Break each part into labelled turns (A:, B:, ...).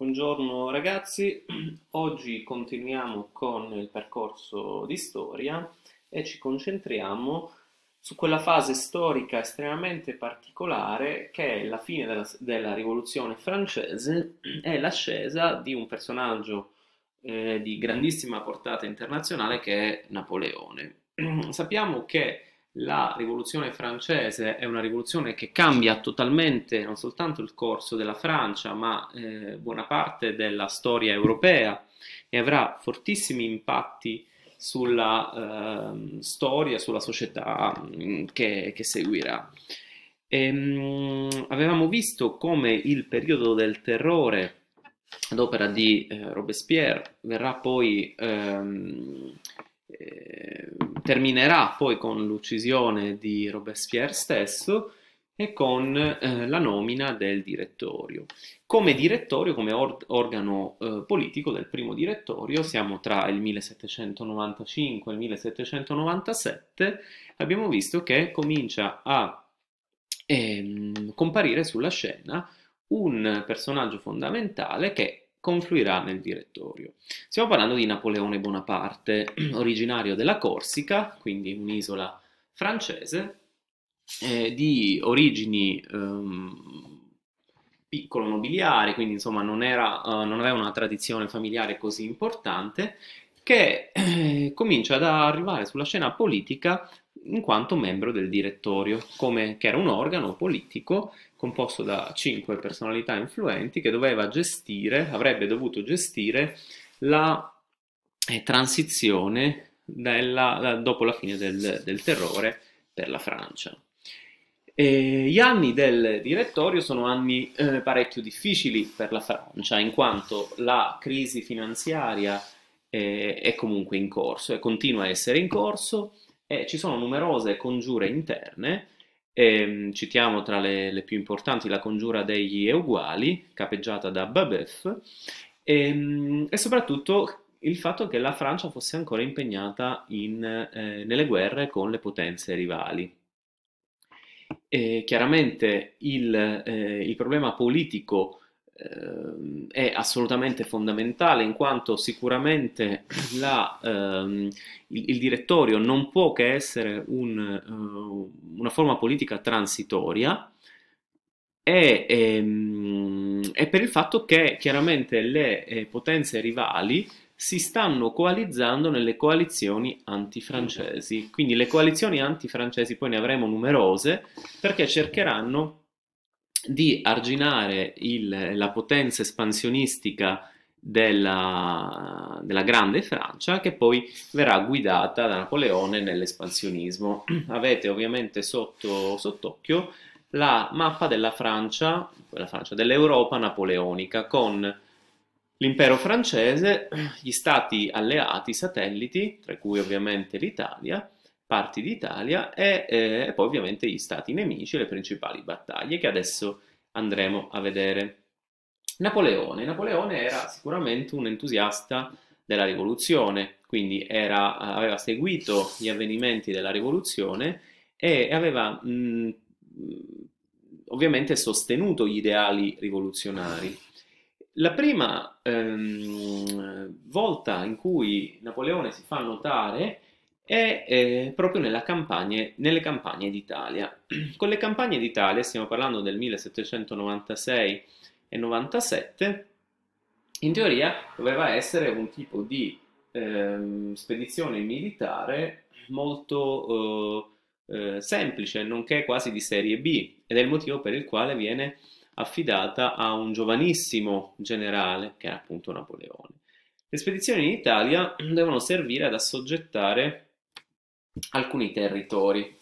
A: Buongiorno ragazzi, oggi continuiamo con il percorso di storia e ci concentriamo su quella fase storica estremamente particolare che è la fine della, della rivoluzione francese e l'ascesa di un personaggio eh, di grandissima portata internazionale che è Napoleone. Sappiamo che la rivoluzione francese è una rivoluzione che cambia totalmente non soltanto il corso della Francia, ma eh, buona parte della storia europea e avrà fortissimi impatti sulla eh, storia, sulla società mm, che, che seguirà. E, ehm, mh, avevamo visto come il periodo del terrore ad opera di eh, Robespierre verrà poi ehm, eh, terminerà poi con l'uccisione di Robespierre stesso e con eh, la nomina del direttorio. Come direttorio, come or- organo eh, politico del primo direttorio, siamo tra il 1795 e il 1797, abbiamo visto che comincia a ehm, comparire sulla scena un personaggio fondamentale che confluirà nel direttorio. Stiamo parlando di Napoleone Bonaparte, originario della Corsica, quindi un'isola francese, eh, di origini ehm, piccolo nobiliare, quindi insomma non, era, eh, non, aveva una tradizione familiare così importante, che eh, comincia ad arrivare sulla scena politica in quanto membro del direttorio, come, che era un organo politico composto da cinque personalità influenti che doveva gestire, avrebbe dovuto gestire la eh, transizione della, la, dopo la fine del, del, terrore per la Francia. E gli anni del direttorio sono anni eh, parecchio difficili per la Francia, in quanto la crisi finanziaria eh, è comunque in corso e continua a essere in corso, e ci sono numerose congiure interne e, ehm, citiamo tra le, le, più importanti la congiura degli Euguali, capeggiata da Babeuf, e, ehm, e soprattutto il fatto che la Francia fosse ancora impegnata in, eh, nelle guerre con le potenze rivali. E chiaramente il, eh, il problema politico Ehm, è assolutamente fondamentale in quanto sicuramente la, ehm, il, il, direttorio non può che essere un, uh, una forma politica transitoria e, ehm, e, per il fatto che chiaramente le eh, potenze rivali si stanno coalizzando nelle coalizioni antifrancesi. Quindi le coalizioni antifrancesi poi ne avremo numerose perché cercheranno di arginare il, la potenza espansionistica della, della, grande Francia che poi verrà guidata da Napoleone nell'espansionismo. Avete ovviamente sotto sott'occhio la mappa della Francia, Francia dell'Europa napoleonica con l'impero francese, gli stati alleati, satelliti, tra cui ovviamente l'Italia, parti d'Italia e, eh, poi ovviamente gli stati nemici e le principali battaglie che adesso andremo a vedere. Napoleone. Napoleone era sicuramente un entusiasta della rivoluzione, quindi era, aveva seguito gli avvenimenti della rivoluzione e aveva mh, ovviamente sostenuto gli ideali rivoluzionari. La prima ehm, volta in cui Napoleone si fa notare è eh, proprio campagne, nelle campagne d'Italia. Con le campagne d'Italia, stiamo parlando del 1796 e 97, in teoria doveva essere un tipo di eh, spedizione militare molto eh, eh, semplice, nonché quasi di serie B, ed è il motivo per il quale viene affidata a un giovanissimo generale, che era appunto Napoleone. Le spedizioni in Italia devono servire ad assoggettare alcuni territori.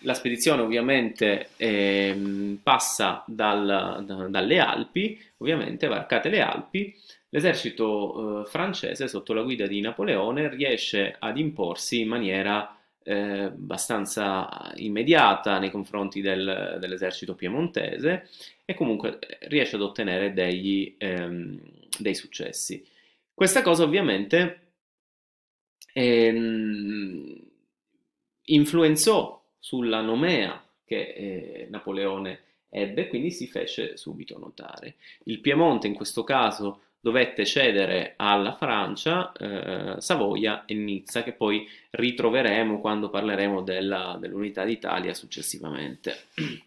A: La spedizione ovviamente eh, passa dal, da, dalle Alpi, ovviamente varcate le Alpi, l'esercito eh, francese sotto la guida di Napoleone riesce ad imporsi in maniera eh, abbastanza immediata nei confronti del, dell'esercito piemontese e comunque eh, riesce ad ottenere degli, ehm, dei successi. Questa cosa ovviamente ehm, influenzò sulla nomea che eh, Napoleone ebbe, quindi si fece subito notare. Il Piemonte in questo caso dovette cedere alla Francia, eh, Savoia e Nizza, che poi ritroveremo quando parleremo della, dell'unità d'Italia successivamente.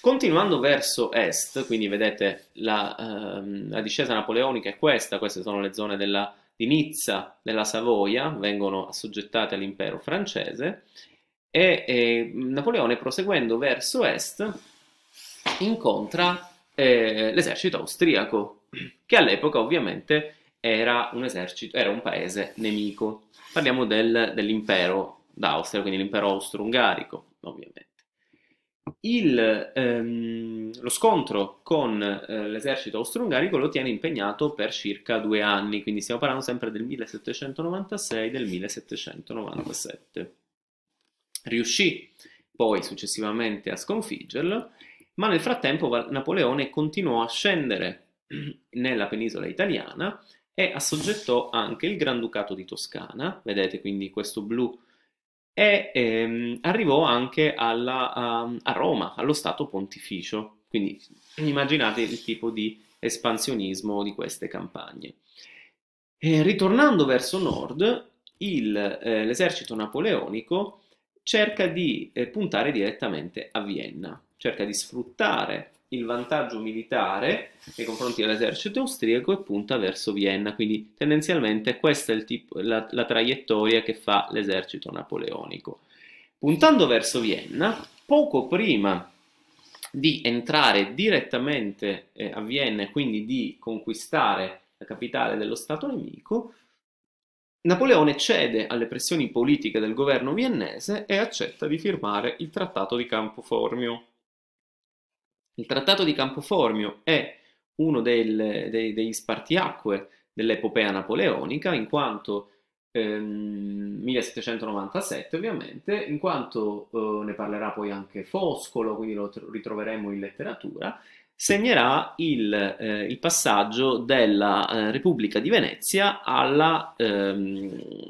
A: Continuando verso est, quindi vedete la, ehm, la discesa napoleonica è questa, queste sono le zone della di Nizza della Savoia vengono assoggettate all'impero francese e, e Napoleone proseguendo verso est incontra eh, l'esercito austriaco che all'epoca ovviamente era un esercito, era un paese nemico. Parliamo del, dell'impero d'Austria, quindi l'impero austro-ungarico ovviamente il, ehm, lo scontro con eh, l'esercito austro-ungarico lo tiene impegnato per circa due anni, quindi stiamo parlando sempre del 1796 del 1797. Riuscì poi successivamente a sconfiggerlo, ma nel frattempo Napoleone continuò a scendere nella penisola italiana e assoggettò anche il Granducato di Toscana, vedete quindi questo blu e ehm, arrivò anche alla, a, ehm, a Roma, allo Stato Pontificio. Quindi immaginate il tipo di espansionismo di queste campagne. E ritornando verso nord, il, eh, l'esercito napoleonico cerca di eh, puntare direttamente a Vienna, cerca di sfruttare il vantaggio militare nei confronti dell'esercito austriaco e punta verso Vienna, quindi tendenzialmente questa è tipo, la, la traiettoria che fa l'esercito napoleonico. Puntando verso Vienna, poco prima di entrare direttamente eh, a Vienna e quindi di conquistare la capitale dello Stato nemico, Napoleone cede alle pressioni politiche del governo viennese e accetta di firmare il Trattato di Campo Formio. Il trattato di Campoformio è uno del, dei, degli spartiacque dell'epopea napoleonica, in quanto ehm, 1797 ovviamente, in quanto eh, ne parlerà poi anche Foscolo, quindi lo ritroveremo in letteratura, segnerà il, eh, il passaggio della eh, Repubblica di Venezia alla... Ehm,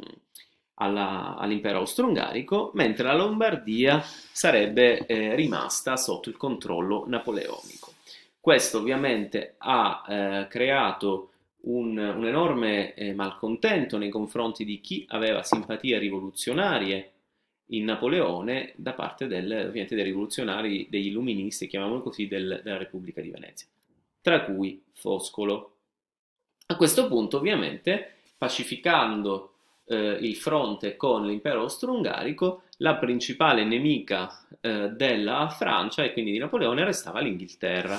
A: all'impero all austro-ungarico, mentre la Lombardia sarebbe eh, rimasta sotto il controllo napoleonico. Questo ovviamente ha eh, creato un, un enorme eh, malcontento nei confronti di chi aveva simpatie rivoluzionarie in Napoleone da parte del, dei rivoluzionari, degli illuministi, chiamiamolo così, del, della Repubblica di Venezia, tra cui Foscolo. A questo punto ovviamente pacificando eh, il fronte con l'impero austro-ungarico, la principale nemica eh, della Francia e quindi di Napoleone restava l'Inghilterra.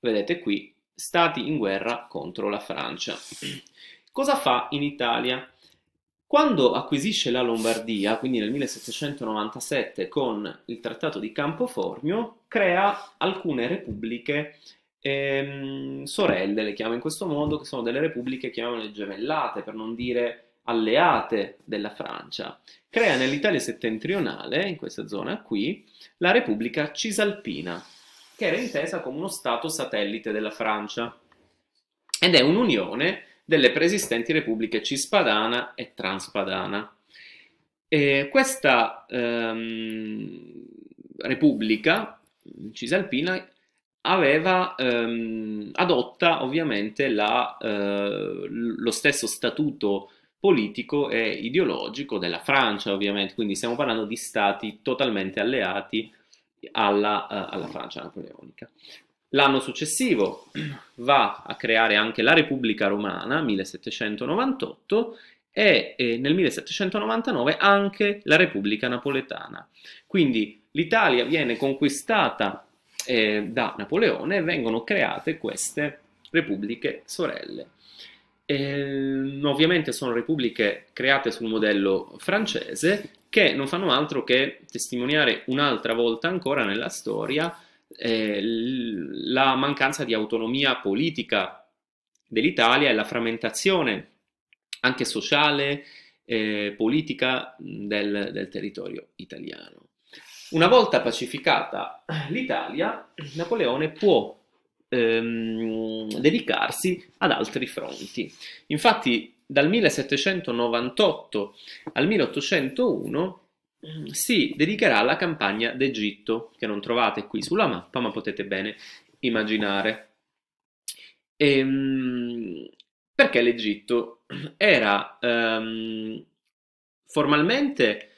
A: Vedete qui, stati in guerra contro la Francia. Cosa fa in Italia? Quando acquisisce la Lombardia, quindi nel 1797 con il Trattato di Campo Formio, crea alcune repubbliche ehm, sorelle, le chiamo in questo modo, che sono delle repubbliche, che chiamano le gemellate, per non dire alleate della Francia, crea nell'Italia settentrionale, in questa zona qui, la Repubblica Cisalpina, che era intesa come uno Stato satellite della Francia ed è un'unione delle preesistenti repubbliche cispadana e transpadana. E questa ehm, repubblica cisalpina aveva, ehm, adotta ovviamente la, eh, lo stesso statuto politico e ideologico della Francia, ovviamente, quindi stiamo parlando di stati totalmente alleati alla, eh, alla Francia napoleonica. L'anno successivo va a creare anche la Repubblica Romana, 1798, e eh, nel 1799 anche la Repubblica Napoletana. Quindi l'Italia viene conquistata eh, da Napoleone vengono create queste repubbliche sorelle. Eh, ovviamente sono repubbliche create sul modello francese che non fanno altro che testimoniare un'altra volta ancora nella storia eh, la mancanza di autonomia politica dell'Italia e la frammentazione anche sociale, eh, politica del, del territorio italiano. Una volta pacificata l'Italia, Napoleone può ehm, dedicarsi ad altri fronti. Infatti dal 1798 al 1801 ehm, si dedicherà alla campagna d'Egitto, che non trovate qui sulla mappa, ma potete bene immaginare. Ehm, perché l'Egitto era ehm, formalmente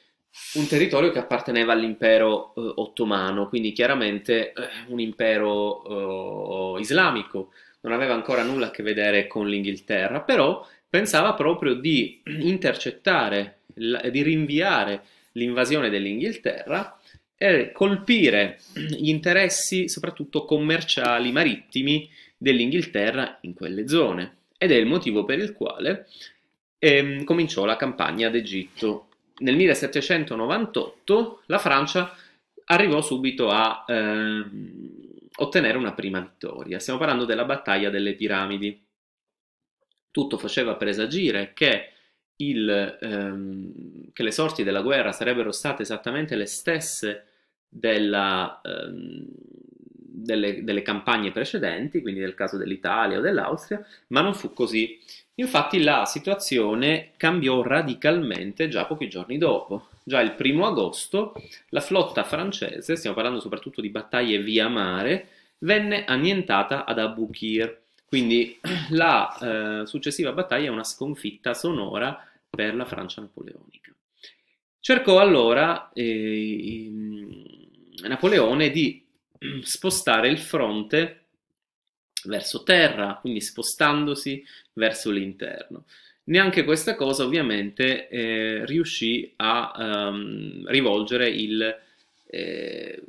A: un territorio che apparteneva all'impero eh, ottomano, quindi chiaramente eh, un impero eh, islamico, non aveva ancora nulla a che vedere con l'Inghilterra, però pensava proprio di intercettare, di rinviare l'invasione dell'Inghilterra e colpire gli interessi soprattutto commerciali marittimi dell'Inghilterra in quelle zone. Ed è il motivo per il quale ehm, cominciò la campagna d'Egitto nel 1798 la Francia arrivò subito a eh, ottenere una prima vittoria. Stiamo parlando della battaglia delle piramidi. Tutto faceva presagire che, il, ehm, che le sorti della guerra sarebbero state esattamente le stesse della, ehm, delle, delle campagne precedenti, quindi nel caso dell'Italia o dell'Austria, ma non fu così. Infatti la situazione cambiò radicalmente già pochi giorni dopo. Già il primo agosto la flotta francese, stiamo parlando soprattutto di battaglie via mare, venne annientata ad Aboukir. Quindi la eh, successiva battaglia è una sconfitta sonora per la Francia napoleonica. Cercò allora eh, Napoleone di spostare il fronte verso terra, quindi spostandosi verso l'interno. Neanche questa cosa ovviamente eh, riuscì a ehm, rivolgere il, eh,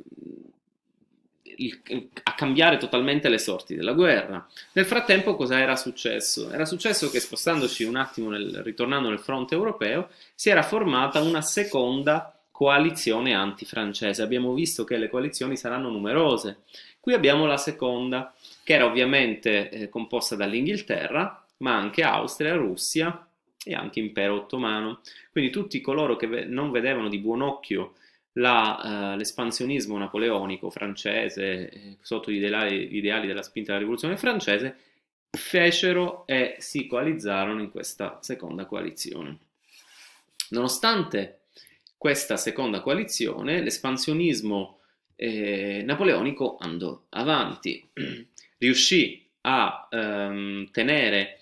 A: il, a cambiare totalmente le sorti della guerra. Nel frattempo cosa era successo? Era successo che spostandoci un attimo, nel, ritornando nel fronte europeo, si era formata una seconda coalizione antifrancese. Abbiamo visto che le coalizioni saranno numerose. Qui abbiamo la seconda, che era ovviamente eh, composta dall'Inghilterra, ma anche Austria, Russia e anche Impero Ottomano. Quindi tutti coloro che ve non vedevano di buon occhio eh, l'espansionismo eh, napoleonico francese eh, sotto gli ideali, gli ideali della spinta della rivoluzione francese fecero e si coalizzarono in questa seconda coalizione. Nonostante questa seconda coalizione l'espansionismo eh, napoleonico andò avanti, riuscì a ehm, tenere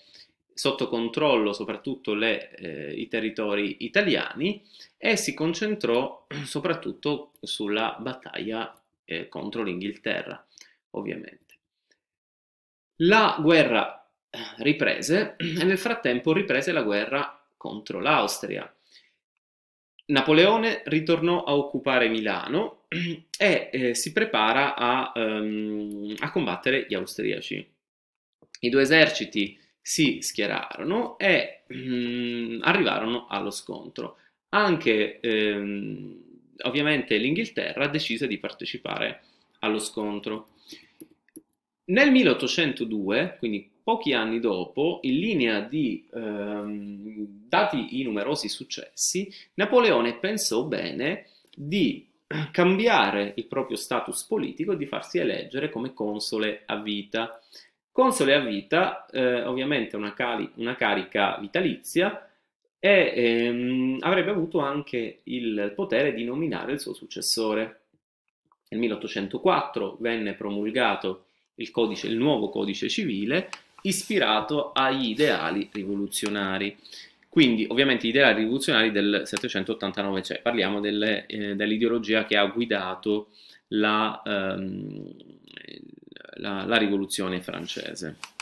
A: sotto controllo soprattutto le, eh, i territori italiani e si concentrò soprattutto sulla battaglia eh, contro l'Inghilterra, ovviamente. La guerra eh, riprese e nel frattempo riprese la guerra contro l'Austria. Napoleone ritornò a occupare Milano e eh, si prepara a, um, a, combattere gli austriaci. I due eserciti si schierarono e um, arrivarono allo scontro. Anche um, ovviamente l'Inghilterra decise di partecipare allo scontro. Nel 1802, quindi pochi anni dopo, in linea di ehm, dati i numerosi successi, Napoleone pensò bene di cambiare il proprio status politico e di farsi eleggere come console a vita. Console a vita, eh, ovviamente una, cali- una, carica vitalizia, e ehm, avrebbe avuto anche il potere di nominare il suo successore. Nel 1804 venne promulgato il, codice, il nuovo codice civile ispirato agli ideali rivoluzionari. Quindi ovviamente gli ideali rivoluzionari del 789, cioè parliamo delle, eh, dell'ideologia che ha guidato la, ehm, la, la rivoluzione francese.